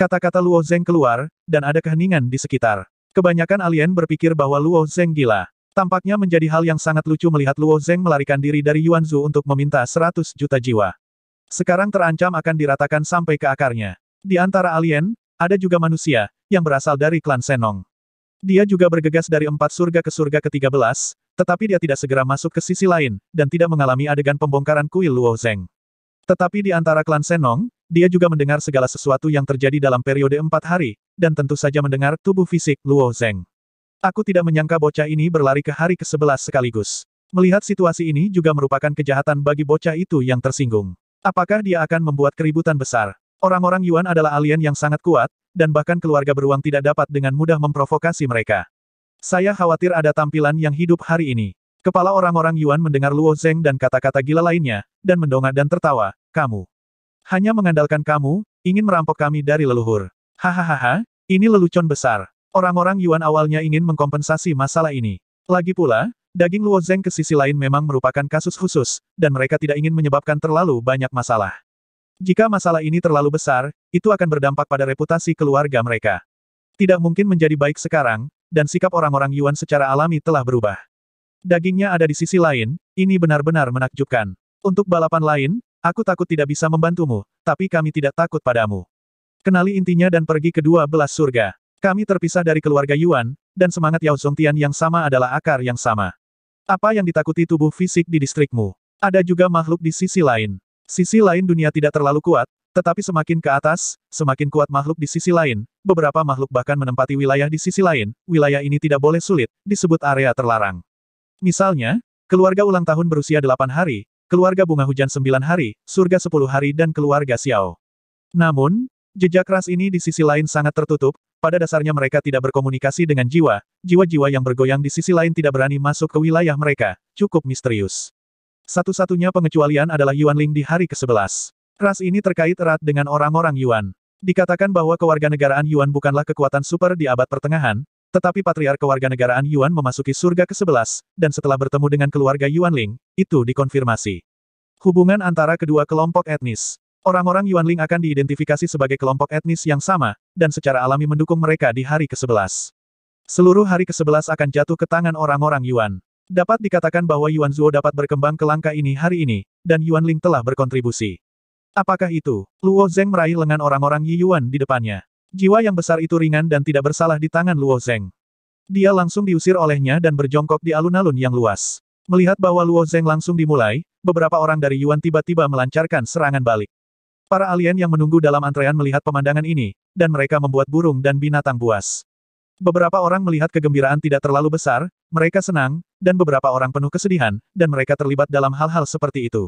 Kata-kata Luo Zeng keluar, dan ada keheningan di sekitar. Kebanyakan alien berpikir bahwa Luo Zeng gila. Tampaknya menjadi hal yang sangat lucu melihat Luo Zeng melarikan diri dari Yuan Zhu untuk meminta 100 juta jiwa. Sekarang terancam akan diratakan sampai ke akarnya. Di antara alien, ada juga manusia, yang berasal dari klan Senong. Dia juga bergegas dari empat surga ke surga ke-13, tetapi dia tidak segera masuk ke sisi lain, dan tidak mengalami adegan pembongkaran kuil Luo Zeng. Tetapi di antara klan Senong, dia juga mendengar segala sesuatu yang terjadi dalam periode empat hari, dan tentu saja mendengar tubuh fisik Luo Zeng. Aku tidak menyangka bocah ini berlari ke hari ke-11 sekaligus. Melihat situasi ini juga merupakan kejahatan bagi bocah itu yang tersinggung. Apakah dia akan membuat keributan besar? Orang-orang Yuan adalah alien yang sangat kuat, dan bahkan keluarga beruang tidak dapat dengan mudah memprovokasi mereka. Saya khawatir ada tampilan yang hidup hari ini. Kepala orang-orang Yuan mendengar Luo Zeng dan kata-kata gila lainnya, dan mendongak dan tertawa, kamu. Hanya mengandalkan kamu, ingin merampok kami dari leluhur. Hahaha, ini lelucon besar. Orang-orang Yuan awalnya ingin mengkompensasi masalah ini. Lagi pula, daging Zeng ke sisi lain memang merupakan kasus khusus, dan mereka tidak ingin menyebabkan terlalu banyak masalah. Jika masalah ini terlalu besar, itu akan berdampak pada reputasi keluarga mereka. Tidak mungkin menjadi baik sekarang, dan sikap orang-orang Yuan secara alami telah berubah. Dagingnya ada di sisi lain, ini benar-benar menakjubkan. Untuk balapan lain, Aku takut tidak bisa membantumu, tapi kami tidak takut padamu. Kenali intinya dan pergi ke dua belas surga. Kami terpisah dari keluarga Yuan, dan semangat Yao Zongtian yang sama adalah akar yang sama. Apa yang ditakuti tubuh fisik di distrikmu? Ada juga makhluk di sisi lain. Sisi lain dunia tidak terlalu kuat, tetapi semakin ke atas, semakin kuat makhluk di sisi lain, beberapa makhluk bahkan menempati wilayah di sisi lain, wilayah ini tidak boleh sulit, disebut area terlarang. Misalnya, keluarga ulang tahun berusia 8 hari, keluarga bunga hujan sembilan hari, surga sepuluh hari dan keluarga Xiao. Namun, jejak ras ini di sisi lain sangat tertutup, pada dasarnya mereka tidak berkomunikasi dengan jiwa, jiwa-jiwa yang bergoyang di sisi lain tidak berani masuk ke wilayah mereka, cukup misterius. Satu-satunya pengecualian adalah Yuan Ling di hari ke-11. Ras ini terkait erat dengan orang-orang Yuan. Dikatakan bahwa kewarganegaraan Yuan bukanlah kekuatan super di abad pertengahan, tetapi Patriar Kewarganegaraan Yuan memasuki surga ke-11, dan setelah bertemu dengan keluarga Yuan Ling, itu dikonfirmasi. Hubungan antara kedua kelompok etnis. Orang-orang Yuan Ling akan diidentifikasi sebagai kelompok etnis yang sama, dan secara alami mendukung mereka di hari ke-11. Seluruh hari ke-11 akan jatuh ke tangan orang-orang Yuan. Dapat dikatakan bahwa Yuan Zuo dapat berkembang ke langkah ini hari ini, dan Yuan Ling telah berkontribusi. Apakah itu? Luo Zeng meraih lengan orang-orang Yi Yuan di depannya. Jiwa yang besar itu ringan dan tidak bersalah di tangan Luo Zeng. Dia langsung diusir olehnya dan berjongkok di alun-alun yang luas. Melihat bahwa Luo Zeng langsung dimulai, beberapa orang dari Yuan tiba-tiba melancarkan serangan balik. Para alien yang menunggu dalam antrean melihat pemandangan ini, dan mereka membuat burung dan binatang buas. Beberapa orang melihat kegembiraan tidak terlalu besar, mereka senang, dan beberapa orang penuh kesedihan, dan mereka terlibat dalam hal-hal seperti itu.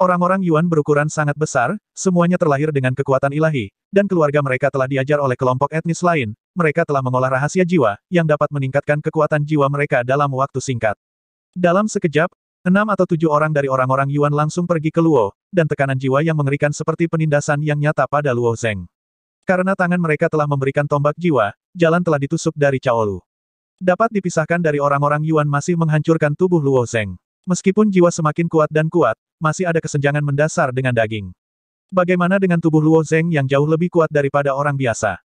Orang-orang Yuan berukuran sangat besar, semuanya terlahir dengan kekuatan ilahi, dan keluarga mereka telah diajar oleh kelompok etnis lain, mereka telah mengolah rahasia jiwa, yang dapat meningkatkan kekuatan jiwa mereka dalam waktu singkat. Dalam sekejap, enam atau tujuh orang dari orang-orang Yuan langsung pergi ke Luo, dan tekanan jiwa yang mengerikan seperti penindasan yang nyata pada Luo Zeng. Karena tangan mereka telah memberikan tombak jiwa, jalan telah ditusuk dari Lu. Dapat dipisahkan dari orang-orang Yuan masih menghancurkan tubuh Luo Zeng. Meskipun jiwa semakin kuat dan kuat, masih ada kesenjangan mendasar dengan daging. Bagaimana dengan tubuh Luo Zeng yang jauh lebih kuat daripada orang biasa?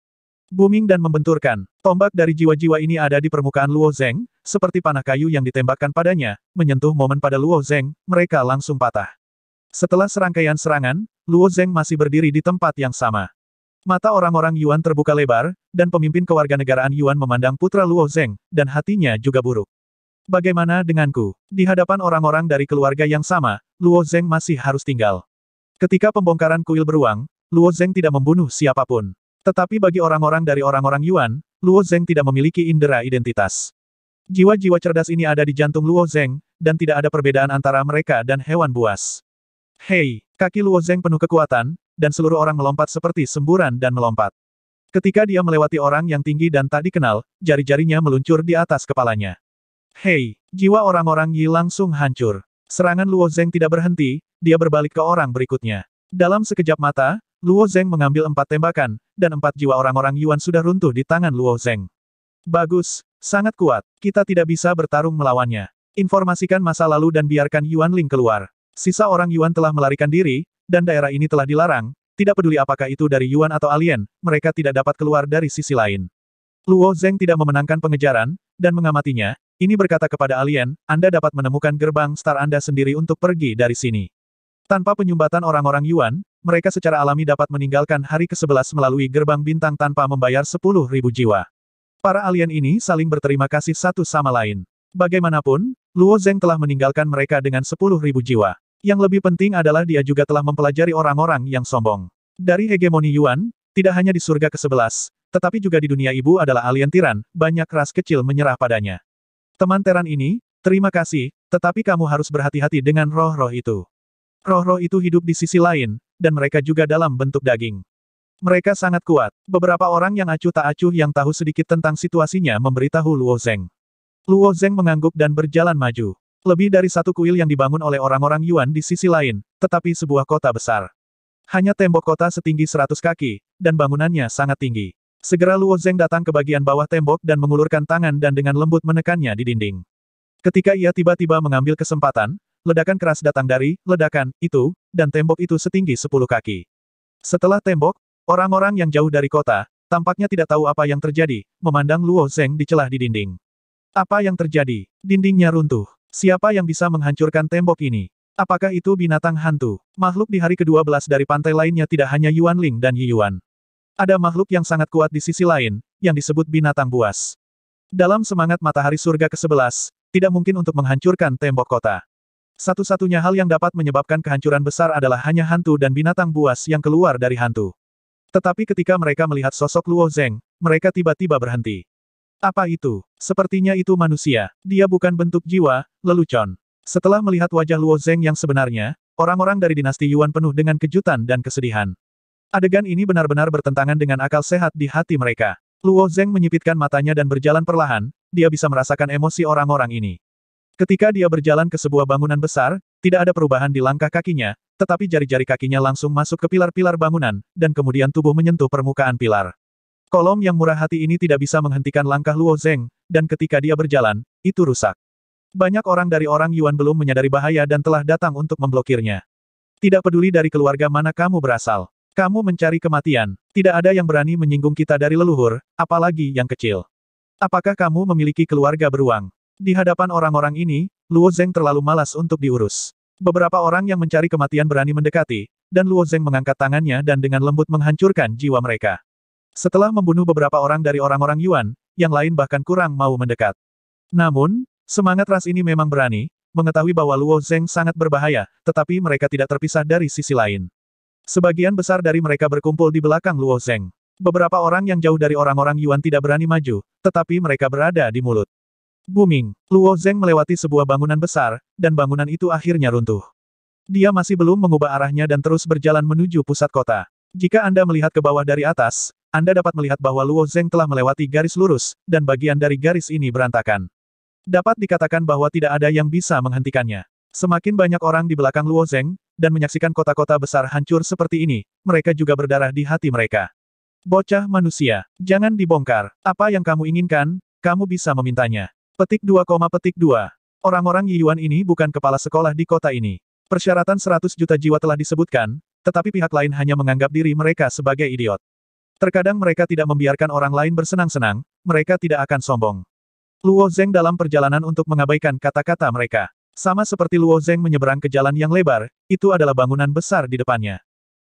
Booming dan membenturkan, tombak dari jiwa-jiwa ini ada di permukaan Luo Zeng, seperti panah kayu yang ditembakkan padanya, menyentuh momen pada Luo Zeng, mereka langsung patah. Setelah serangkaian serangan, Luo Zeng masih berdiri di tempat yang sama. Mata orang-orang Yuan terbuka lebar, dan pemimpin kewarganegaraan Yuan memandang putra Luo Zeng, dan hatinya juga buruk. Bagaimana denganku? Di hadapan orang-orang dari keluarga yang sama, Luo Zeng masih harus tinggal. Ketika pembongkaran kuil beruang, Luo Zeng tidak membunuh siapapun. Tetapi bagi orang-orang dari orang-orang Yuan, Luo Zeng tidak memiliki indera identitas. Jiwa-jiwa cerdas ini ada di jantung Luo Zeng, dan tidak ada perbedaan antara mereka dan hewan buas. Hei, kaki Luo Zeng penuh kekuatan, dan seluruh orang melompat seperti semburan dan melompat. Ketika dia melewati orang yang tinggi dan tak dikenal, jari-jarinya meluncur di atas kepalanya. Hei, jiwa orang-orang Yi langsung hancur. Serangan Luo Zeng tidak berhenti, dia berbalik ke orang berikutnya. Dalam sekejap mata, Luo Zeng mengambil empat tembakan, dan empat jiwa orang-orang Yuan sudah runtuh di tangan Luo Zeng. Bagus, sangat kuat, kita tidak bisa bertarung melawannya. Informasikan masa lalu dan biarkan Yuan Ling keluar. Sisa orang Yuan telah melarikan diri, dan daerah ini telah dilarang, tidak peduli apakah itu dari Yuan atau alien, mereka tidak dapat keluar dari sisi lain. Luo Zeng tidak memenangkan pengejaran, dan mengamatinya, ini berkata kepada alien, Anda dapat menemukan gerbang star Anda sendiri untuk pergi dari sini. Tanpa penyumbatan orang-orang Yuan, mereka secara alami dapat meninggalkan hari ke-11 melalui gerbang bintang tanpa membayar 10.000 jiwa. Para alien ini saling berterima kasih satu sama lain. Bagaimanapun, Luo Zeng telah meninggalkan mereka dengan 10.000 jiwa. Yang lebih penting adalah dia juga telah mempelajari orang-orang yang sombong. Dari hegemoni Yuan, tidak hanya di surga ke-11, tetapi juga di dunia ibu adalah alien tiran, banyak ras kecil menyerah padanya. Teman Teran ini, terima kasih, tetapi kamu harus berhati-hati dengan roh-roh itu. Roh-roh itu hidup di sisi lain, dan mereka juga dalam bentuk daging. Mereka sangat kuat. Beberapa orang yang acuh tak acuh yang tahu sedikit tentang situasinya memberitahu Luo Zeng. Luo Zeng mengangguk dan berjalan maju. Lebih dari satu kuil yang dibangun oleh orang-orang Yuan di sisi lain, tetapi sebuah kota besar. Hanya tembok kota setinggi 100 kaki, dan bangunannya sangat tinggi. Segera Luo Zeng datang ke bagian bawah tembok dan mengulurkan tangan dan dengan lembut menekannya di dinding. Ketika ia tiba-tiba mengambil kesempatan, ledakan keras datang dari ledakan itu, dan tembok itu setinggi 10 kaki. Setelah tembok, orang-orang yang jauh dari kota, tampaknya tidak tahu apa yang terjadi, memandang Luo Zeng celah di dinding. Apa yang terjadi? Dindingnya runtuh. Siapa yang bisa menghancurkan tembok ini? Apakah itu binatang hantu? Makhluk di hari ke-12 dari pantai lainnya tidak hanya Yuan Ling dan Yi Yuan. Ada makhluk yang sangat kuat di sisi lain, yang disebut binatang buas. Dalam semangat matahari surga ke-11, tidak mungkin untuk menghancurkan tembok kota. Satu-satunya hal yang dapat menyebabkan kehancuran besar adalah hanya hantu dan binatang buas yang keluar dari hantu. Tetapi ketika mereka melihat sosok Luo Zeng, mereka tiba-tiba berhenti. Apa itu? Sepertinya itu manusia. Dia bukan bentuk jiwa, lelucon. Setelah melihat wajah Luo Zeng yang sebenarnya, orang-orang dari dinasti Yuan penuh dengan kejutan dan kesedihan. Adegan ini benar-benar bertentangan dengan akal sehat di hati mereka. Luo Zeng menyipitkan matanya dan berjalan perlahan, dia bisa merasakan emosi orang-orang ini. Ketika dia berjalan ke sebuah bangunan besar, tidak ada perubahan di langkah kakinya, tetapi jari-jari kakinya langsung masuk ke pilar-pilar bangunan, dan kemudian tubuh menyentuh permukaan pilar. Kolom yang murah hati ini tidak bisa menghentikan langkah Luo Zeng, dan ketika dia berjalan, itu rusak. Banyak orang dari orang Yuan belum menyadari bahaya dan telah datang untuk memblokirnya. Tidak peduli dari keluarga mana kamu berasal. Kamu mencari kematian. Tidak ada yang berani menyinggung kita dari leluhur, apalagi yang kecil. Apakah kamu memiliki keluarga beruang? Di hadapan orang-orang ini, Luo Zeng terlalu malas untuk diurus. Beberapa orang yang mencari kematian berani mendekati, dan Luo Zeng mengangkat tangannya dan dengan lembut menghancurkan jiwa mereka. Setelah membunuh beberapa orang dari orang-orang Yuan, yang lain bahkan kurang mau mendekat. Namun, semangat ras ini memang berani, mengetahui bahwa Luo Zeng sangat berbahaya, tetapi mereka tidak terpisah dari sisi lain. Sebagian besar dari mereka berkumpul di belakang Luo Zeng. Beberapa orang yang jauh dari orang-orang Yuan tidak berani maju, tetapi mereka berada di mulut. Booming, Luo Zeng melewati sebuah bangunan besar, dan bangunan itu akhirnya runtuh. Dia masih belum mengubah arahnya dan terus berjalan menuju pusat kota. Jika Anda melihat ke bawah dari atas, Anda dapat melihat bahwa Luo Zeng telah melewati garis lurus, dan bagian dari garis ini berantakan. Dapat dikatakan bahwa tidak ada yang bisa menghentikannya. Semakin banyak orang di belakang Luo Zeng, dan menyaksikan kota-kota besar hancur seperti ini, mereka juga berdarah di hati mereka. Bocah manusia, jangan dibongkar. Apa yang kamu inginkan, kamu bisa memintanya. Petik 2, petik 2. Orang-orang Yiyuan ini bukan kepala sekolah di kota ini. Persyaratan 100 juta jiwa telah disebutkan, tetapi pihak lain hanya menganggap diri mereka sebagai idiot. Terkadang mereka tidak membiarkan orang lain bersenang-senang, mereka tidak akan sombong. Luo Zeng dalam perjalanan untuk mengabaikan kata-kata mereka. Sama seperti Luo Zeng menyeberang ke jalan yang lebar, itu adalah bangunan besar di depannya.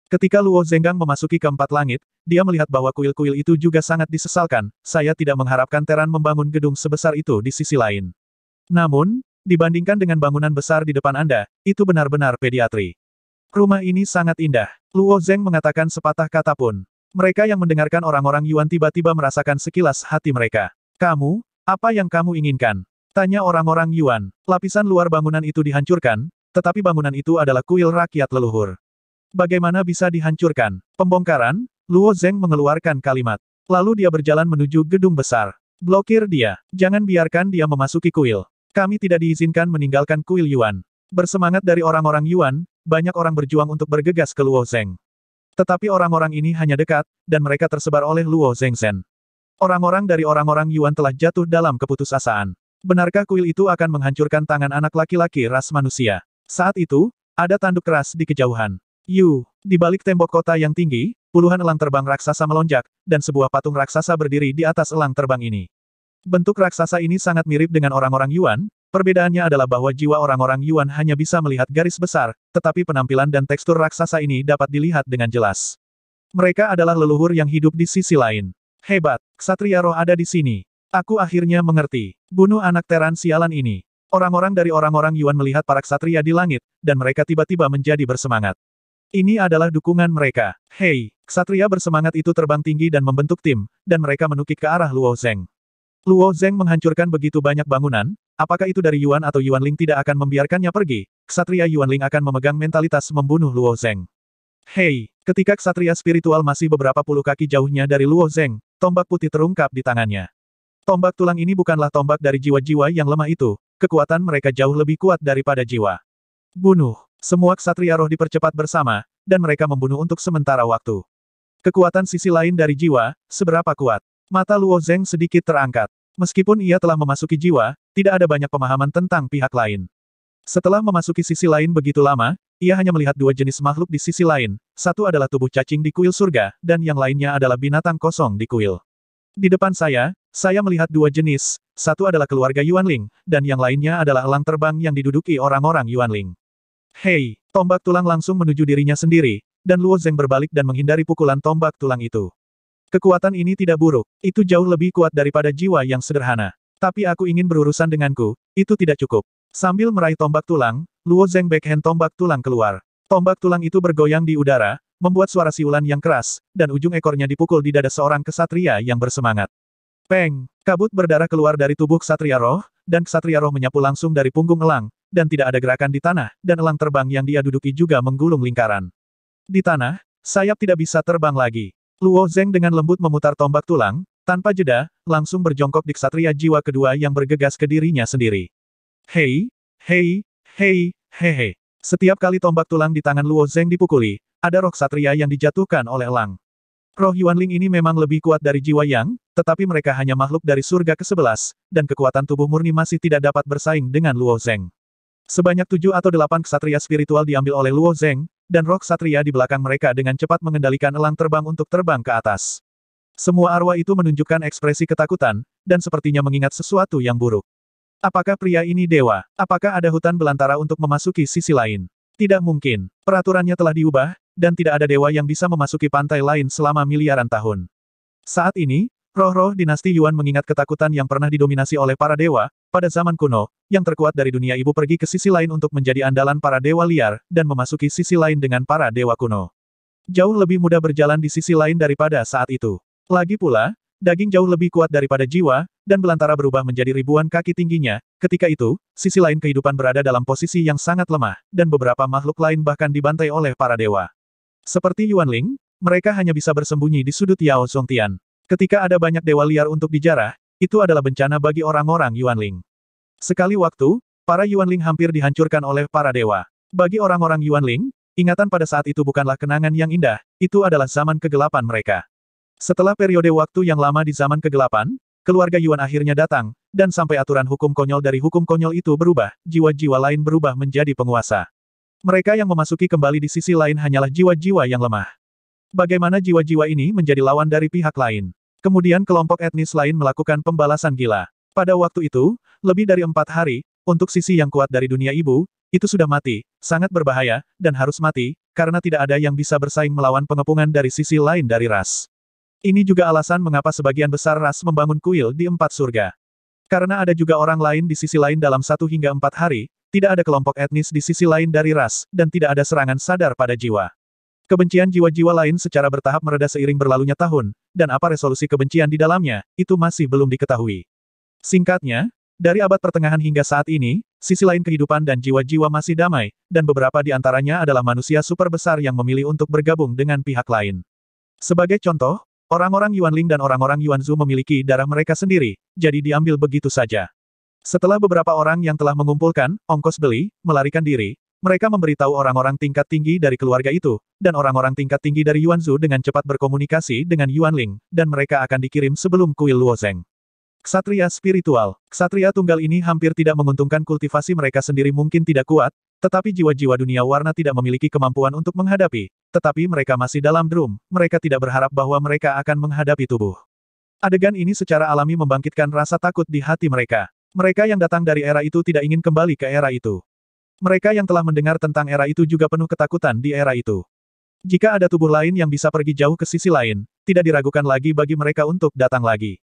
Ketika Luo Zenggang memasuki keempat langit, dia melihat bahwa kuil-kuil itu juga sangat disesalkan, saya tidak mengharapkan Teran membangun gedung sebesar itu di sisi lain. Namun, dibandingkan dengan bangunan besar di depan Anda, itu benar-benar pediatri. Rumah ini sangat indah. Luo Zeng mengatakan sepatah kata pun. Mereka yang mendengarkan orang-orang Yuan tiba-tiba merasakan sekilas hati mereka. Kamu, apa yang kamu inginkan? Tanya orang-orang Yuan, lapisan luar bangunan itu dihancurkan, tetapi bangunan itu adalah kuil rakyat leluhur. Bagaimana bisa dihancurkan? Pembongkaran? Luo Zeng mengeluarkan kalimat. Lalu dia berjalan menuju gedung besar. Blokir dia. Jangan biarkan dia memasuki kuil. Kami tidak diizinkan meninggalkan kuil Yuan. Bersemangat dari orang-orang Yuan, banyak orang berjuang untuk bergegas ke Luo Zeng. Tetapi orang-orang ini hanya dekat, dan mereka tersebar oleh Luo Zeng Zhen. Orang-orang dari orang-orang Yuan telah jatuh dalam keputusasaan. Benarkah kuil itu akan menghancurkan tangan anak laki-laki ras manusia? Saat itu, ada tanduk keras di kejauhan. Yu, di balik tembok kota yang tinggi, puluhan elang terbang raksasa melonjak, dan sebuah patung raksasa berdiri di atas elang terbang ini. Bentuk raksasa ini sangat mirip dengan orang-orang Yuan, perbedaannya adalah bahwa jiwa orang-orang Yuan hanya bisa melihat garis besar, tetapi penampilan dan tekstur raksasa ini dapat dilihat dengan jelas. Mereka adalah leluhur yang hidup di sisi lain. Hebat, ksatria roh ada di sini. Aku akhirnya mengerti. Bunuh anak Teran sialan ini. Orang-orang dari orang-orang Yuan melihat para ksatria di langit, dan mereka tiba-tiba menjadi bersemangat. Ini adalah dukungan mereka. Hei, ksatria bersemangat itu terbang tinggi dan membentuk tim, dan mereka menukik ke arah Luo Zeng. Luo Zeng menghancurkan begitu banyak bangunan, apakah itu dari Yuan atau Yuan Ling tidak akan membiarkannya pergi, ksatria Yuan Ling akan memegang mentalitas membunuh Luo Zeng. Hei, ketika ksatria spiritual masih beberapa puluh kaki jauhnya dari Luo Zeng, tombak putih terungkap di tangannya. Tombak tulang ini bukanlah tombak dari jiwa-jiwa yang lemah itu, kekuatan mereka jauh lebih kuat daripada jiwa. Bunuh. Semua ksatria roh dipercepat bersama, dan mereka membunuh untuk sementara waktu. Kekuatan sisi lain dari jiwa, seberapa kuat. Mata Luo Zeng sedikit terangkat. Meskipun ia telah memasuki jiwa, tidak ada banyak pemahaman tentang pihak lain. Setelah memasuki sisi lain begitu lama, ia hanya melihat dua jenis makhluk di sisi lain, satu adalah tubuh cacing di kuil surga, dan yang lainnya adalah binatang kosong di kuil. Di depan saya, saya melihat dua jenis, satu adalah keluarga Yuanling, dan yang lainnya adalah elang terbang yang diduduki orang-orang Yuanling. Hei, tombak tulang langsung menuju dirinya sendiri, dan Luo Zeng berbalik dan menghindari pukulan tombak tulang itu. Kekuatan ini tidak buruk, itu jauh lebih kuat daripada jiwa yang sederhana. Tapi aku ingin berurusan denganku, itu tidak cukup. Sambil meraih tombak tulang, Luo Zeng backhand tombak tulang keluar. Tombak tulang itu bergoyang di udara, membuat suara siulan yang keras, dan ujung ekornya dipukul di dada seorang kesatria yang bersemangat. Peng! Kabut berdarah keluar dari tubuh Satria Roh, dan Satria Roh menyapu langsung dari punggung elang, dan tidak ada gerakan di tanah, dan elang terbang yang dia duduki juga menggulung lingkaran. Di tanah, sayap tidak bisa terbang lagi. Luo Zeng dengan lembut memutar tombak tulang, tanpa jeda, langsung berjongkok di Satria jiwa kedua yang bergegas ke dirinya sendiri. Hei, hei, hei, hehe. Setiap kali tombak tulang di tangan Luo Zeng dipukuli, ada roh Satria yang dijatuhkan oleh elang. Roh Yuanling ini memang lebih kuat dari jiwa Yang, tetapi mereka hanya makhluk dari surga ke-11, dan kekuatan tubuh murni masih tidak dapat bersaing dengan Luo Zeng. Sebanyak tujuh atau delapan ksatria spiritual diambil oleh Luo Zeng, dan roh ksatria di belakang mereka dengan cepat mengendalikan elang terbang untuk terbang ke atas. Semua arwah itu menunjukkan ekspresi ketakutan, dan sepertinya mengingat sesuatu yang buruk. Apakah pria ini dewa? Apakah ada hutan belantara untuk memasuki sisi lain? Tidak mungkin. Peraturannya telah diubah, dan tidak ada dewa yang bisa memasuki pantai lain selama miliaran tahun. Saat ini, roh-roh dinasti Yuan mengingat ketakutan yang pernah didominasi oleh para dewa, pada zaman kuno, yang terkuat dari dunia ibu pergi ke sisi lain untuk menjadi andalan para dewa liar, dan memasuki sisi lain dengan para dewa kuno. Jauh lebih mudah berjalan di sisi lain daripada saat itu. Lagi pula, daging jauh lebih kuat daripada jiwa, dan belantara berubah menjadi ribuan kaki tingginya. Ketika itu, sisi lain kehidupan berada dalam posisi yang sangat lemah, dan beberapa makhluk lain bahkan dibantai oleh para dewa. Seperti Yuan Ling, mereka hanya bisa bersembunyi di sudut Yao Songtian. Ketika ada banyak dewa liar untuk dijarah, itu adalah bencana bagi orang-orang Yuan Ling. Sekali waktu, para Yuan Ling hampir dihancurkan oleh para dewa. Bagi orang-orang Yuan Ling, ingatan pada saat itu bukanlah kenangan yang indah, itu adalah zaman kegelapan mereka. Setelah periode waktu yang lama di zaman kegelapan, keluarga Yuan akhirnya datang, dan sampai aturan hukum konyol dari hukum konyol itu berubah, jiwa-jiwa lain berubah menjadi penguasa. Mereka yang memasuki kembali di sisi lain hanyalah jiwa-jiwa yang lemah. Bagaimana jiwa-jiwa ini menjadi lawan dari pihak lain? Kemudian kelompok etnis lain melakukan pembalasan gila. Pada waktu itu, lebih dari empat hari, untuk sisi yang kuat dari dunia ibu, itu sudah mati, sangat berbahaya, dan harus mati, karena tidak ada yang bisa bersaing melawan pengepungan dari sisi lain dari ras. Ini juga alasan mengapa sebagian besar ras membangun kuil di empat surga. Karena ada juga orang lain di sisi lain dalam satu hingga empat hari, tidak ada kelompok etnis di sisi lain dari ras, dan tidak ada serangan sadar pada jiwa. Kebencian jiwa-jiwa lain secara bertahap mereda seiring berlalunya tahun, dan apa resolusi kebencian di dalamnya, itu masih belum diketahui. Singkatnya, dari abad pertengahan hingga saat ini, sisi lain kehidupan dan jiwa-jiwa masih damai, dan beberapa di antaranya adalah manusia super besar yang memilih untuk bergabung dengan pihak lain. Sebagai contoh, orang-orang Yuanling dan orang-orang Yuanzu memiliki darah mereka sendiri, jadi diambil begitu saja. Setelah beberapa orang yang telah mengumpulkan ongkos beli, melarikan diri, mereka memberitahu orang-orang tingkat tinggi dari keluarga itu, dan orang-orang tingkat tinggi dari Yuan Zhu dengan cepat berkomunikasi dengan Yuan Ling, dan mereka akan dikirim sebelum kuil Luozeng. Ksatria spiritual. Ksatria tunggal ini hampir tidak menguntungkan kultivasi mereka sendiri mungkin tidak kuat, tetapi jiwa-jiwa dunia warna tidak memiliki kemampuan untuk menghadapi, tetapi mereka masih dalam drum, mereka tidak berharap bahwa mereka akan menghadapi tubuh. Adegan ini secara alami membangkitkan rasa takut di hati mereka. Mereka yang datang dari era itu tidak ingin kembali ke era itu. Mereka yang telah mendengar tentang era itu juga penuh ketakutan di era itu. Jika ada tubuh lain yang bisa pergi jauh ke sisi lain, tidak diragukan lagi bagi mereka untuk datang lagi.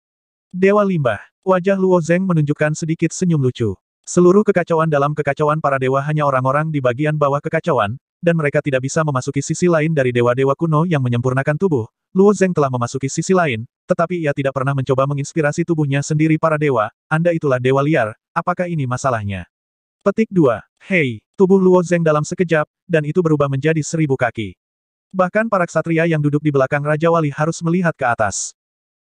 Dewa Limbah, wajah Luo Zeng menunjukkan sedikit senyum lucu. Seluruh kekacauan dalam kekacauan para dewa hanya orang-orang di bagian bawah kekacauan, dan mereka tidak bisa memasuki sisi lain dari dewa-dewa kuno yang menyempurnakan tubuh. Luo Zeng telah memasuki sisi lain, tetapi ia tidak pernah mencoba menginspirasi tubuhnya sendiri para dewa, Anda itulah dewa liar, apakah ini masalahnya? Petik 2. Hei, tubuh Luo Zeng dalam sekejap, dan itu berubah menjadi seribu kaki. Bahkan para ksatria yang duduk di belakang Raja Wali harus melihat ke atas.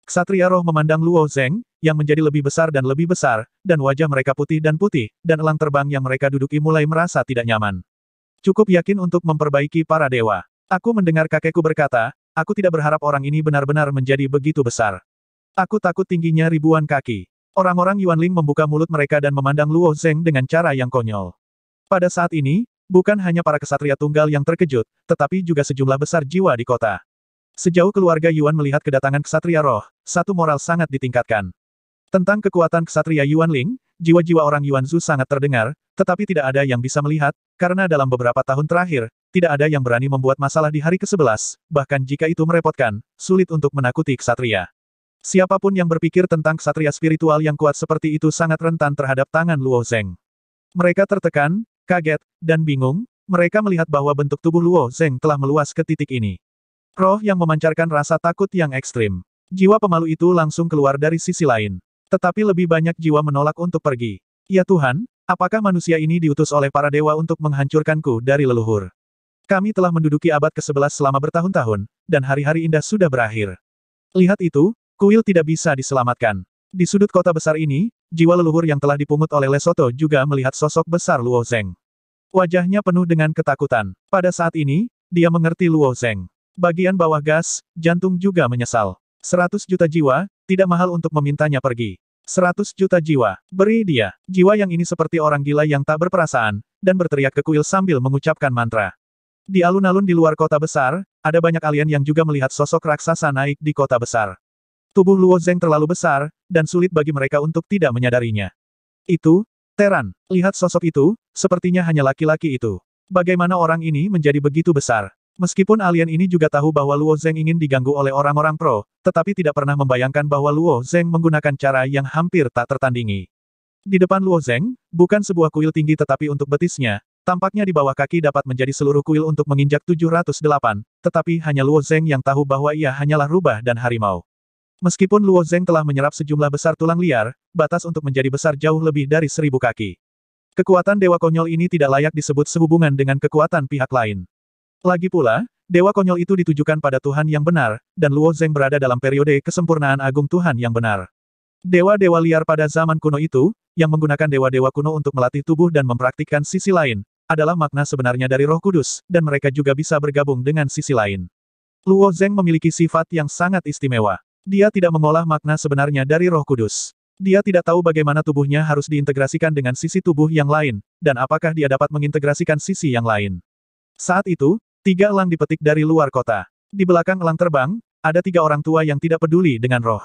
Ksatria roh memandang Luo Zeng, yang menjadi lebih besar dan lebih besar, dan wajah mereka putih dan putih, dan elang terbang yang mereka duduki mulai merasa tidak nyaman. Cukup yakin untuk memperbaiki para dewa. Aku mendengar kakekku berkata, Aku tidak berharap orang ini benar-benar menjadi begitu besar. Aku takut tingginya ribuan kaki. Orang-orang Yuan Ling membuka mulut mereka dan memandang Luo Zeng dengan cara yang konyol. Pada saat ini, bukan hanya para kesatria tunggal yang terkejut, tetapi juga sejumlah besar jiwa di kota. Sejauh keluarga Yuan melihat kedatangan kesatria roh, satu moral sangat ditingkatkan. Tentang kekuatan kesatria Yuan Ling, jiwa-jiwa orang Yuan Zhu sangat terdengar, tetapi tidak ada yang bisa melihat, karena dalam beberapa tahun terakhir, tidak ada yang berani membuat masalah di hari ke-11, bahkan jika itu merepotkan, sulit untuk menakuti ksatria. Siapapun yang berpikir tentang ksatria spiritual yang kuat seperti itu sangat rentan terhadap tangan Luo Zeng. Mereka tertekan, kaget, dan bingung, mereka melihat bahwa bentuk tubuh Luo Zeng telah meluas ke titik ini. Roh yang memancarkan rasa takut yang ekstrim. Jiwa pemalu itu langsung keluar dari sisi lain. Tetapi lebih banyak jiwa menolak untuk pergi. Ya Tuhan, apakah manusia ini diutus oleh para dewa untuk menghancurkanku dari leluhur? Kami telah menduduki abad ke-11 selama bertahun-tahun, dan hari-hari indah sudah berakhir. Lihat itu, kuil tidak bisa diselamatkan. Di sudut kota besar ini, jiwa leluhur yang telah dipungut oleh Lesoto juga melihat sosok besar Luo Zeng. Wajahnya penuh dengan ketakutan. Pada saat ini, dia mengerti Luo Zeng. Bagian bawah gas, jantung juga menyesal. Seratus juta jiwa, tidak mahal untuk memintanya pergi. Seratus juta jiwa, beri dia. Jiwa yang ini seperti orang gila yang tak berperasaan, dan berteriak ke kuil sambil mengucapkan mantra. Di alun-alun di luar kota besar, ada banyak alien yang juga melihat sosok raksasa naik di kota besar. Tubuh Luo Zeng terlalu besar, dan sulit bagi mereka untuk tidak menyadarinya. Itu, Teran, lihat sosok itu, sepertinya hanya laki-laki itu. Bagaimana orang ini menjadi begitu besar? Meskipun alien ini juga tahu bahwa Luo Zeng ingin diganggu oleh orang-orang pro, tetapi tidak pernah membayangkan bahwa Luo Zeng menggunakan cara yang hampir tak tertandingi. Di depan Luo Zeng, bukan sebuah kuil tinggi tetapi untuk betisnya, Tampaknya di bawah kaki dapat menjadi seluruh kuil untuk menginjak 708, tetapi hanya Luo Zeng yang tahu bahwa ia hanyalah rubah dan harimau. Meskipun Luo Zeng telah menyerap sejumlah besar tulang liar, batas untuk menjadi besar jauh lebih dari seribu kaki. Kekuatan Dewa Konyol ini tidak layak disebut sehubungan dengan kekuatan pihak lain. Lagi pula, Dewa Konyol itu ditujukan pada Tuhan yang benar, dan Luo Zeng berada dalam periode kesempurnaan agung Tuhan yang benar. Dewa-dewa liar pada zaman kuno itu, yang menggunakan dewa-dewa kuno untuk melatih tubuh dan mempraktikkan sisi lain, adalah makna sebenarnya dari roh kudus, dan mereka juga bisa bergabung dengan sisi lain. Luo Zeng memiliki sifat yang sangat istimewa. Dia tidak mengolah makna sebenarnya dari roh kudus. Dia tidak tahu bagaimana tubuhnya harus diintegrasikan dengan sisi tubuh yang lain, dan apakah dia dapat mengintegrasikan sisi yang lain. Saat itu, tiga elang dipetik dari luar kota. Di belakang elang terbang, ada tiga orang tua yang tidak peduli dengan roh.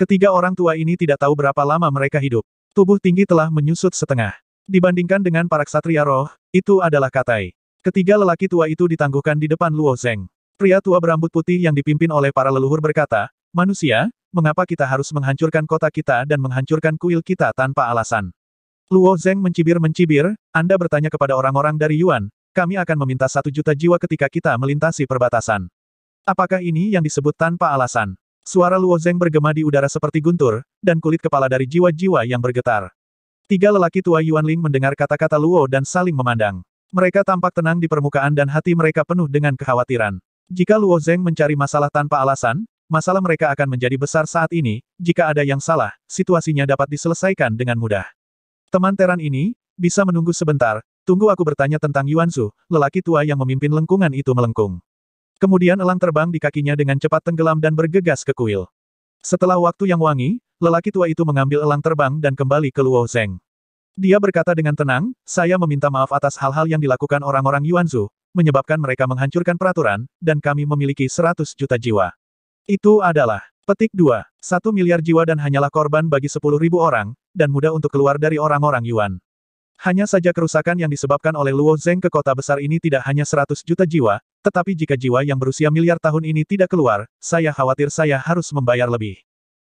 Ketiga orang tua ini tidak tahu berapa lama mereka hidup. Tubuh tinggi telah menyusut setengah. Dibandingkan dengan para ksatria roh, itu adalah Katai. Ketiga lelaki tua itu ditangguhkan di depan Luo Zeng. Pria tua berambut putih yang dipimpin oleh para leluhur berkata, Manusia, mengapa kita harus menghancurkan kota kita dan menghancurkan kuil kita tanpa alasan? Luo Zeng mencibir-mencibir, Anda bertanya kepada orang-orang dari Yuan, kami akan meminta satu juta jiwa ketika kita melintasi perbatasan. Apakah ini yang disebut tanpa alasan? Suara Luo Zeng bergema di udara seperti guntur, dan kulit kepala dari jiwa-jiwa yang bergetar. Tiga lelaki tua Yuan Ling mendengar kata-kata Luo dan saling memandang. Mereka tampak tenang di permukaan dan hati mereka penuh dengan kekhawatiran. Jika Luo Zeng mencari masalah tanpa alasan, masalah mereka akan menjadi besar saat ini, jika ada yang salah, situasinya dapat diselesaikan dengan mudah. Teman Teran ini, bisa menunggu sebentar, tunggu aku bertanya tentang Yuan Su, lelaki tua yang memimpin lengkungan itu melengkung. Kemudian elang terbang di kakinya dengan cepat tenggelam dan bergegas ke kuil. Setelah waktu yang wangi, lelaki tua itu mengambil elang terbang dan kembali ke Luo Zeng. Dia berkata dengan tenang, saya meminta maaf atas hal-hal yang dilakukan orang-orang Yuanzu, menyebabkan mereka menghancurkan peraturan, dan kami memiliki 100 juta jiwa. Itu adalah petik 2, 1 miliar jiwa dan hanyalah korban bagi sepuluh ribu orang, dan mudah untuk keluar dari orang-orang Yuan. Hanya saja kerusakan yang disebabkan oleh Luo Zeng ke kota besar ini tidak hanya 100 juta jiwa, tetapi jika jiwa yang berusia miliar tahun ini tidak keluar, saya khawatir saya harus membayar lebih.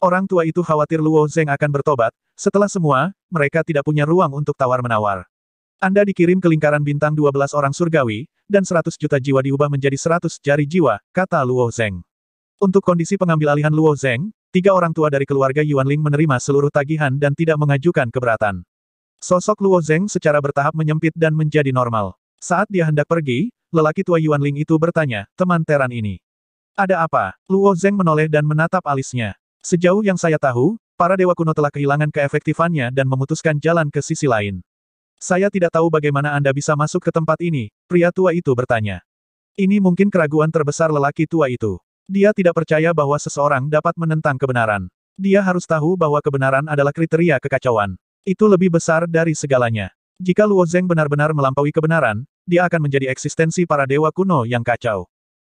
Orang tua itu khawatir Luo Zeng akan bertobat, setelah semua, mereka tidak punya ruang untuk tawar-menawar. Anda dikirim ke lingkaran bintang 12 orang surgawi, dan 100 juta jiwa diubah menjadi 100 jari jiwa, kata Luo Zeng. Untuk kondisi pengambil alihan Luo Zeng, tiga orang tua dari keluarga Yuan Ling menerima seluruh tagihan dan tidak mengajukan keberatan. Sosok Luo Zeng secara bertahap menyempit dan menjadi normal. Saat dia hendak pergi, lelaki tua Yuan Ling itu bertanya, teman Teran ini. Ada apa? Luo Zeng menoleh dan menatap alisnya. Sejauh yang saya tahu, para dewa kuno telah kehilangan keefektifannya dan memutuskan jalan ke sisi lain. Saya tidak tahu bagaimana Anda bisa masuk ke tempat ini, pria tua itu bertanya. Ini mungkin keraguan terbesar lelaki tua itu. Dia tidak percaya bahwa seseorang dapat menentang kebenaran. Dia harus tahu bahwa kebenaran adalah kriteria kekacauan. Itu lebih besar dari segalanya. Jika Luo Zeng benar-benar melampaui kebenaran, dia akan menjadi eksistensi para dewa kuno yang kacau.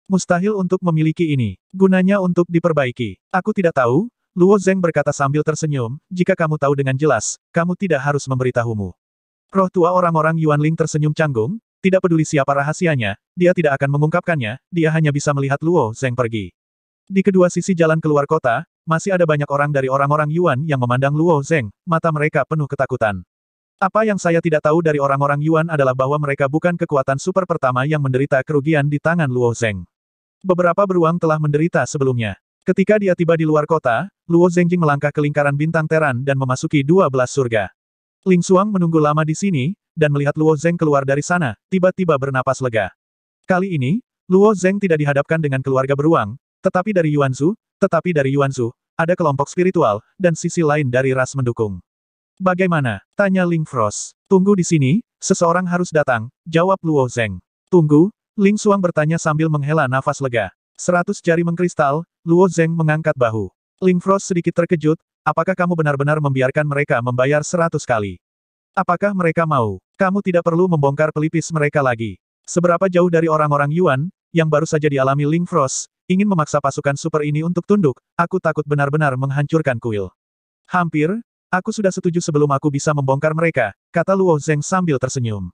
Mustahil untuk memiliki ini. Gunanya untuk diperbaiki. Aku tidak tahu, Luo Zeng berkata sambil tersenyum, jika kamu tahu dengan jelas, kamu tidak harus memberitahumu. Roh tua orang-orang Yuan Ling tersenyum canggung, tidak peduli siapa rahasianya, dia tidak akan mengungkapkannya, dia hanya bisa melihat Luo Zeng pergi. Di kedua sisi jalan keluar kota, masih ada banyak orang dari orang-orang Yuan yang memandang Luo Zeng, mata mereka penuh ketakutan. Apa yang saya tidak tahu dari orang-orang Yuan adalah bahwa mereka bukan kekuatan super pertama yang menderita kerugian di tangan Luo Zeng. Beberapa beruang telah menderita sebelumnya. Ketika dia tiba di luar kota, Luo Zengjing melangkah ke lingkaran bintang teran dan memasuki dua belas surga. Ling Suang menunggu lama di sini, dan melihat Luo Zeng keluar dari sana, tiba-tiba bernapas lega. Kali ini, Luo Zeng tidak dihadapkan dengan keluarga beruang, tetapi dari Yuan Yuanzu, tetapi dari Yuan Yuanzu, ada kelompok spiritual, dan sisi lain dari ras mendukung. Bagaimana? Tanya Ling Frost. Tunggu di sini, seseorang harus datang, jawab Luo Zeng. Tunggu, Ling Suang bertanya sambil menghela nafas lega. Seratus jari mengkristal, Luo Zeng mengangkat bahu. Ling Frost sedikit terkejut, apakah kamu benar-benar membiarkan mereka membayar seratus kali? Apakah mereka mau? Kamu tidak perlu membongkar pelipis mereka lagi. Seberapa jauh dari orang-orang Yuan, yang baru saja dialami Ling Frost, ingin memaksa pasukan super ini untuk tunduk, aku takut benar-benar menghancurkan kuil. Hampir, Aku sudah setuju sebelum aku bisa membongkar mereka, kata Luo Zeng sambil tersenyum.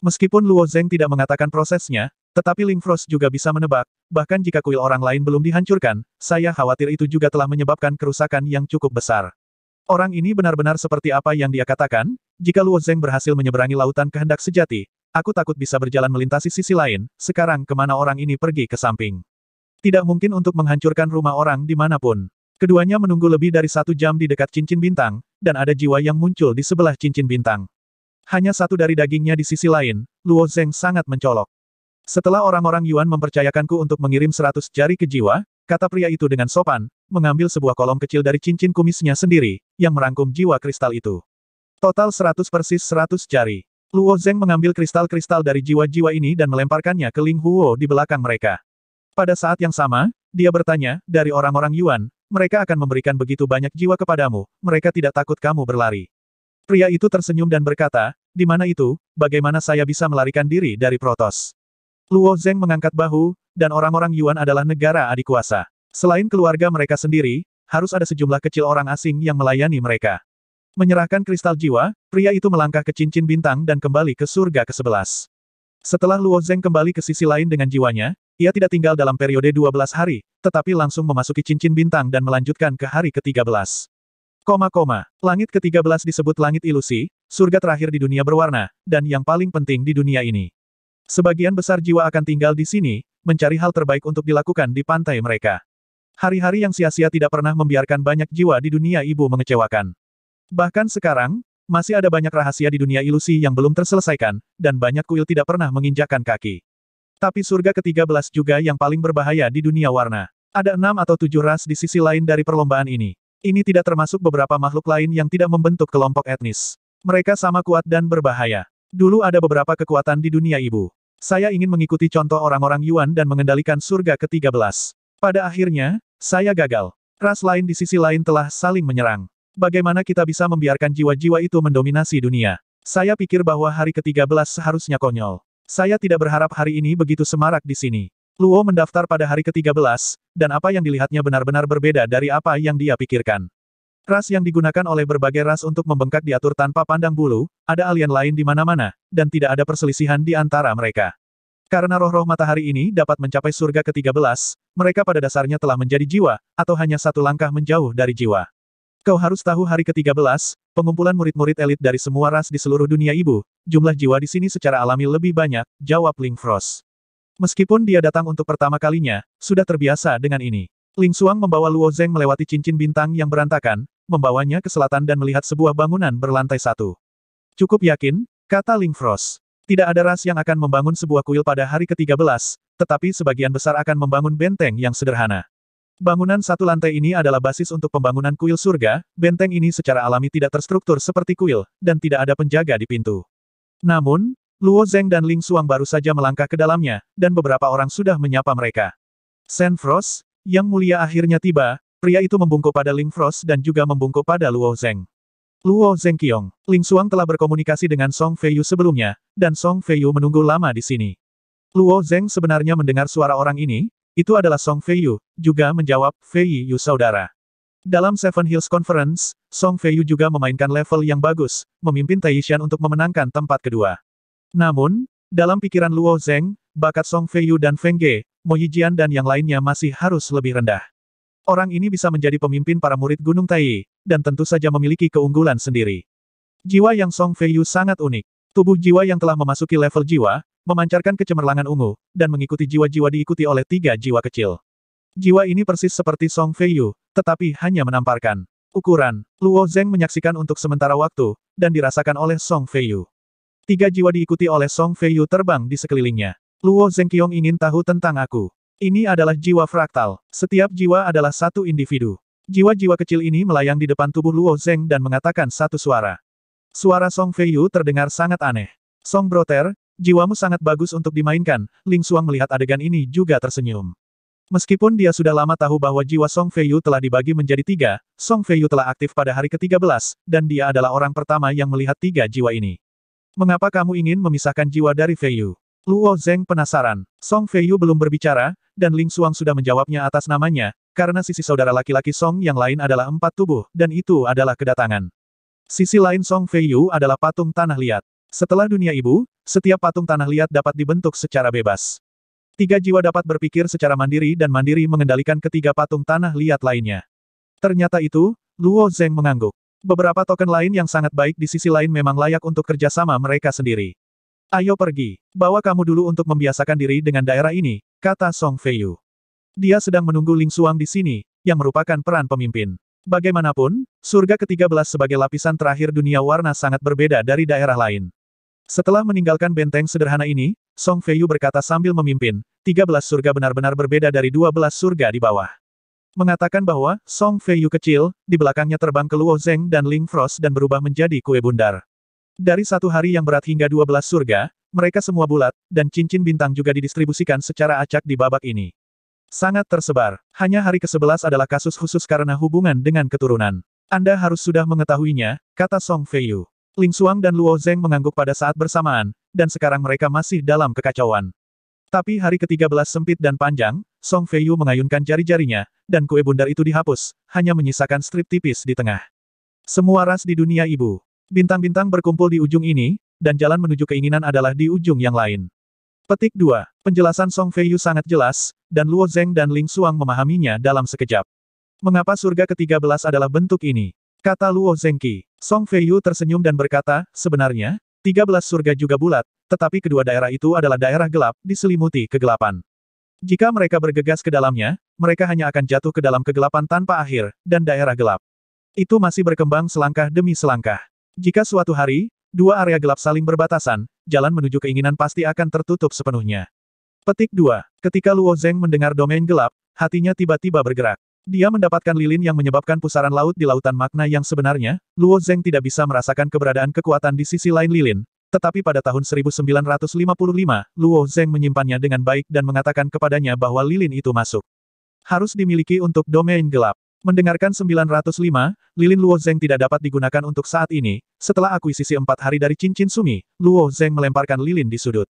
Meskipun Luo Zeng tidak mengatakan prosesnya, tetapi Ling Frost juga bisa menebak, bahkan jika kuil orang lain belum dihancurkan, saya khawatir itu juga telah menyebabkan kerusakan yang cukup besar. Orang ini benar-benar seperti apa yang dia katakan, jika Luo Zeng berhasil menyeberangi lautan kehendak sejati, aku takut bisa berjalan melintasi sisi lain, sekarang kemana orang ini pergi ke samping. Tidak mungkin untuk menghancurkan rumah orang dimanapun. Keduanya menunggu lebih dari satu jam di dekat cincin bintang, dan ada jiwa yang muncul di sebelah cincin bintang. Hanya satu dari dagingnya di sisi lain, Luo Zeng sangat mencolok. Setelah orang-orang Yuan mempercayakanku untuk mengirim seratus jari ke jiwa, kata pria itu dengan sopan, mengambil sebuah kolom kecil dari cincin kumisnya sendiri, yang merangkum jiwa kristal itu. Total seratus persis seratus jari. Luo Zeng mengambil kristal-kristal dari jiwa-jiwa ini dan melemparkannya ke Ling Huo di belakang mereka. Pada saat yang sama, dia bertanya, dari orang-orang Yuan, mereka akan memberikan begitu banyak jiwa kepadamu, mereka tidak takut kamu berlari. Pria itu tersenyum dan berkata, di mana itu, bagaimana saya bisa melarikan diri dari Protos? Luo Zeng mengangkat bahu, dan orang-orang Yuan adalah negara adik kuasa. Selain keluarga mereka sendiri, harus ada sejumlah kecil orang asing yang melayani mereka. Menyerahkan kristal jiwa, pria itu melangkah ke cincin bintang dan kembali ke surga ke-11. Setelah Luo Zeng kembali ke sisi lain dengan jiwanya, ia tidak tinggal dalam periode 12 hari, tetapi langsung memasuki cincin bintang dan melanjutkan ke hari ke-13. Koma koma, langit ke-13 disebut langit ilusi, surga terakhir di dunia berwarna, dan yang paling penting di dunia ini. Sebagian besar jiwa akan tinggal di sini, mencari hal terbaik untuk dilakukan di pantai mereka. Hari-hari yang sia-sia tidak pernah membiarkan banyak jiwa di dunia ibu mengecewakan. Bahkan sekarang, masih ada banyak rahasia di dunia ilusi yang belum terselesaikan, dan banyak kuil tidak pernah menginjakan kaki. Tapi surga ke-13 juga yang paling berbahaya di dunia warna. Ada enam atau tujuh ras di sisi lain dari perlombaan ini. Ini tidak termasuk beberapa makhluk lain yang tidak membentuk kelompok etnis. Mereka sama kuat dan berbahaya. Dulu ada beberapa kekuatan di dunia ibu. Saya ingin mengikuti contoh orang-orang Yuan dan mengendalikan surga ke-13. Pada akhirnya, saya gagal. Ras lain di sisi lain telah saling menyerang. Bagaimana kita bisa membiarkan jiwa-jiwa itu mendominasi dunia? Saya pikir bahwa hari ke-13 seharusnya konyol. Saya tidak berharap hari ini begitu semarak di sini. Luo mendaftar pada hari ke-13, dan apa yang dilihatnya benar-benar berbeda dari apa yang dia pikirkan. Ras yang digunakan oleh berbagai ras untuk membengkak diatur tanpa pandang bulu, ada alien lain di mana-mana, dan tidak ada perselisihan di antara mereka. Karena roh-roh matahari ini dapat mencapai surga ke-13, mereka pada dasarnya telah menjadi jiwa, atau hanya satu langkah menjauh dari jiwa. Kau harus tahu hari ke-13, pengumpulan murid-murid elit dari semua ras di seluruh dunia ibu, jumlah jiwa di sini secara alami lebih banyak, jawab Ling Frost. Meskipun dia datang untuk pertama kalinya, sudah terbiasa dengan ini. Ling Suang membawa Luo Zeng melewati cincin bintang yang berantakan, membawanya ke selatan dan melihat sebuah bangunan berlantai satu. Cukup yakin, kata Ling Frost. Tidak ada ras yang akan membangun sebuah kuil pada hari ke-13, tetapi sebagian besar akan membangun benteng yang sederhana. Bangunan satu lantai ini adalah basis untuk pembangunan kuil surga, benteng ini secara alami tidak terstruktur seperti kuil, dan tidak ada penjaga di pintu. Namun, Luo Zeng dan Ling Suang baru saja melangkah ke dalamnya, dan beberapa orang sudah menyapa mereka. Sen Frost, yang mulia akhirnya tiba, pria itu membungkuk pada Ling Frost dan juga membungkuk pada Luo Zeng. Luo Zeng Qiong, Ling Suang telah berkomunikasi dengan Song Feiyu sebelumnya, dan Song Feiyu menunggu lama di sini. Luo Zeng sebenarnya mendengar suara orang ini, itu adalah Song Feiyu, juga menjawab, Feiyu saudara. Dalam Seven Hills Conference, Song Feiyu juga memainkan level yang bagus, memimpin Taishan untuk memenangkan tempat kedua. Namun, dalam pikiran Luo Zeng, bakat Song Feiyu dan Feng Ge, Mo Yijian dan yang lainnya masih harus lebih rendah. Orang ini bisa menjadi pemimpin para murid Gunung Tai, dan tentu saja memiliki keunggulan sendiri. Jiwa yang Song Feiyu sangat unik. Tubuh jiwa yang telah memasuki level jiwa, memancarkan kecemerlangan ungu, dan mengikuti jiwa-jiwa diikuti oleh tiga jiwa kecil. Jiwa ini persis seperti Song Feiyu, tetapi hanya menamparkan ukuran. Luo Zeng menyaksikan untuk sementara waktu, dan dirasakan oleh Song Feiyu. Tiga jiwa diikuti oleh Song Feiyu terbang di sekelilingnya. Luo Qiong ingin tahu tentang aku. Ini adalah jiwa fraktal. Setiap jiwa adalah satu individu. Jiwa-jiwa kecil ini melayang di depan tubuh Luo Zeng dan mengatakan satu suara. Suara Song Feiyu terdengar sangat aneh. Song Broter, Jiwamu sangat bagus untuk dimainkan, Ling Suang melihat adegan ini juga tersenyum. Meskipun dia sudah lama tahu bahwa jiwa Song Feiyu telah dibagi menjadi tiga, Song Feiyu telah aktif pada hari ke-13, dan dia adalah orang pertama yang melihat tiga jiwa ini. Mengapa kamu ingin memisahkan jiwa dari Feiyu? Luo Zeng penasaran. Song Feiyu belum berbicara, dan Ling Suang sudah menjawabnya atas namanya, karena sisi saudara laki-laki Song yang lain adalah empat tubuh, dan itu adalah kedatangan. Sisi lain Song Feiyu adalah patung tanah liat. Setelah dunia ibu, setiap patung tanah liat dapat dibentuk secara bebas. Tiga jiwa dapat berpikir secara mandiri dan mandiri mengendalikan ketiga patung tanah liat lainnya. Ternyata itu, Luo Zeng mengangguk. Beberapa token lain yang sangat baik di sisi lain memang layak untuk kerjasama mereka sendiri. Ayo pergi, bawa kamu dulu untuk membiasakan diri dengan daerah ini, kata Song Feiyu. Dia sedang menunggu Ling Suang di sini, yang merupakan peran pemimpin. Bagaimanapun, surga ke-13 sebagai lapisan terakhir dunia warna sangat berbeda dari daerah lain. Setelah meninggalkan benteng sederhana ini, Song Feiyu berkata sambil memimpin, 13 surga benar-benar berbeda dari 12 surga di bawah. Mengatakan bahwa, Song Feiyu kecil, di belakangnya terbang ke Luo Zeng dan Ling Frost dan berubah menjadi kue bundar. Dari satu hari yang berat hingga 12 surga, mereka semua bulat, dan cincin bintang juga didistribusikan secara acak di babak ini. Sangat tersebar. Hanya hari ke-11 adalah kasus khusus karena hubungan dengan keturunan. Anda harus sudah mengetahuinya, kata Song Feiyu. Ling Suang dan Luo Zeng mengangguk pada saat bersamaan, dan sekarang mereka masih dalam kekacauan. Tapi hari ke-13 sempit dan panjang, Song Feiyu mengayunkan jari-jarinya, dan kue bundar itu dihapus, hanya menyisakan strip tipis di tengah. Semua ras di dunia ibu. Bintang-bintang berkumpul di ujung ini, dan jalan menuju keinginan adalah di ujung yang lain. Petik 2. Penjelasan Song Feiyu sangat jelas, dan Luo Zeng dan Ling Suang memahaminya dalam sekejap. Mengapa surga ke-13 adalah bentuk ini? Kata Luo Zengqi. Song Feiyu tersenyum dan berkata, sebenarnya, 13 surga juga bulat, tetapi kedua daerah itu adalah daerah gelap, diselimuti kegelapan. Jika mereka bergegas ke dalamnya, mereka hanya akan jatuh ke dalam kegelapan tanpa akhir, dan daerah gelap. Itu masih berkembang selangkah demi selangkah. Jika suatu hari, dua area gelap saling berbatasan, jalan menuju keinginan pasti akan tertutup sepenuhnya. Petik 2. Ketika Luo Zeng mendengar domain gelap, hatinya tiba-tiba bergerak. Dia mendapatkan lilin yang menyebabkan pusaran laut di lautan makna yang sebenarnya, Luo Zeng tidak bisa merasakan keberadaan kekuatan di sisi lain lilin. Tetapi pada tahun 1955, Luo Zeng menyimpannya dengan baik dan mengatakan kepadanya bahwa lilin itu masuk. Harus dimiliki untuk domain gelap. Mendengarkan 905, lilin Luo Zeng tidak dapat digunakan untuk saat ini. Setelah akuisisi empat hari dari cincin sumi, Luo Zeng melemparkan lilin di sudut.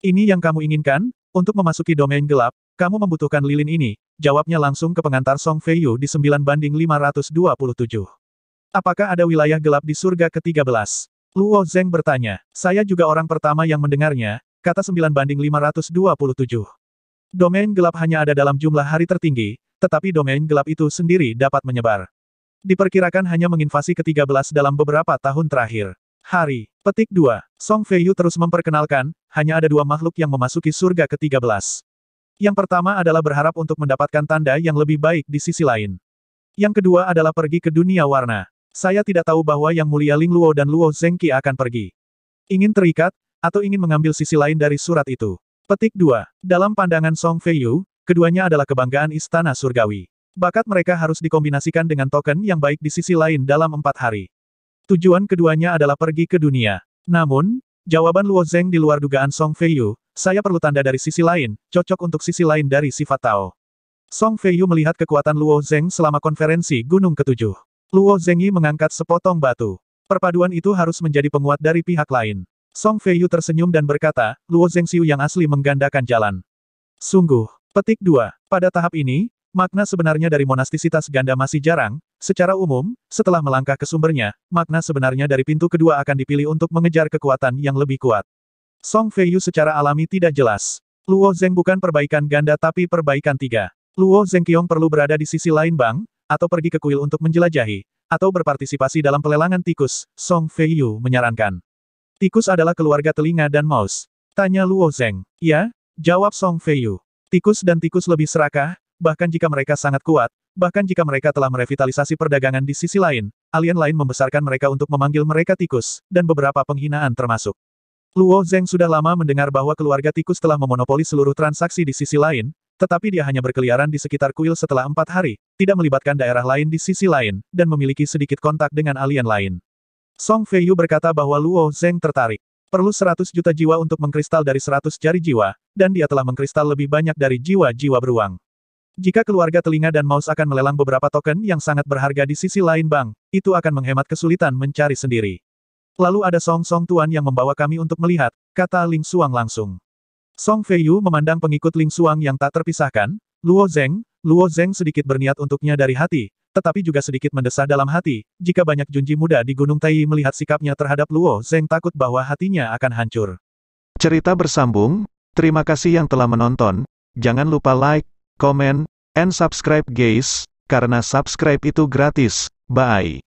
Ini yang kamu inginkan? Untuk memasuki domain gelap, kamu membutuhkan lilin ini, jawabnya langsung ke pengantar Song Feiyu di 9 banding 527. Apakah ada wilayah gelap di surga ke-13? Luo Zeng bertanya. Saya juga orang pertama yang mendengarnya, kata 9 banding 527. Domain gelap hanya ada dalam jumlah hari tertinggi, tetapi domain gelap itu sendiri dapat menyebar. Diperkirakan hanya menginvasi ke-13 dalam beberapa tahun terakhir. Hari. Petik 2. Song Feiyu terus memperkenalkan, hanya ada dua makhluk yang memasuki surga ke-13. Yang pertama adalah berharap untuk mendapatkan tanda yang lebih baik di sisi lain. Yang kedua adalah pergi ke dunia warna. Saya tidak tahu bahwa Yang Mulia Ling Luo dan Luo Zengqi akan pergi. Ingin terikat, atau ingin mengambil sisi lain dari surat itu. Petik 2. Dalam pandangan Song Feiyu, keduanya adalah kebanggaan istana surgawi. Bakat mereka harus dikombinasikan dengan token yang baik di sisi lain dalam empat hari. Tujuan keduanya adalah pergi ke dunia. Namun, jawaban Luo Zeng di luar dugaan Song Feiyu, saya perlu tanda dari sisi lain, cocok untuk sisi lain dari sifat Tao. Song Feiyu melihat kekuatan Luo Zeng selama konferensi Gunung Ketujuh. Luo Zengyi mengangkat sepotong batu. Perpaduan itu harus menjadi penguat dari pihak lain. Song Feiyu tersenyum dan berkata, Luo Zengxiu yang asli menggandakan jalan. Sungguh. Petik dua. Pada tahap ini, makna sebenarnya dari monastisitas ganda masih jarang, secara umum, setelah melangkah ke sumbernya, makna sebenarnya dari pintu kedua akan dipilih untuk mengejar kekuatan yang lebih kuat. Song Feiyu secara alami tidak jelas. Luo Zeng bukan perbaikan ganda tapi perbaikan tiga. Luo Zengqiong perlu berada di sisi lain bang, atau pergi ke kuil untuk menjelajahi, atau berpartisipasi dalam pelelangan tikus, Song Feiyu menyarankan. Tikus adalah keluarga telinga dan mouse. Tanya Luo Zeng. Ya, jawab Song Feiyu. Tikus dan tikus lebih serakah, bahkan jika mereka sangat kuat, bahkan jika mereka telah merevitalisasi perdagangan di sisi lain, alien lain membesarkan mereka untuk memanggil mereka tikus, dan beberapa penghinaan termasuk. Luo Zeng sudah lama mendengar bahwa keluarga tikus telah memonopoli seluruh transaksi di sisi lain, tetapi dia hanya berkeliaran di sekitar kuil setelah empat hari, tidak melibatkan daerah lain di sisi lain, dan memiliki sedikit kontak dengan alien lain. Song Feiyu berkata bahwa Luo Zeng tertarik. Perlu 100 juta jiwa untuk mengkristal dari 100 jari jiwa, dan dia telah mengkristal lebih banyak dari jiwa-jiwa beruang. Jika keluarga telinga dan mouse akan melelang beberapa token yang sangat berharga di sisi lain bank, itu akan menghemat kesulitan mencari sendiri. Lalu ada Song Song Tuan yang membawa kami untuk melihat, kata Ling Suang langsung. Song Feiyu memandang pengikut Ling Suang yang tak terpisahkan, Luo Zeng, Luo Zeng sedikit berniat untuknya dari hati, tetapi juga sedikit mendesah dalam hati, jika banyak junji muda di Gunung Tai melihat sikapnya terhadap Luo Zeng takut bahwa hatinya akan hancur. Cerita bersambung, terima kasih yang telah menonton, jangan lupa like, comment, and subscribe guys, karena subscribe itu gratis, bye.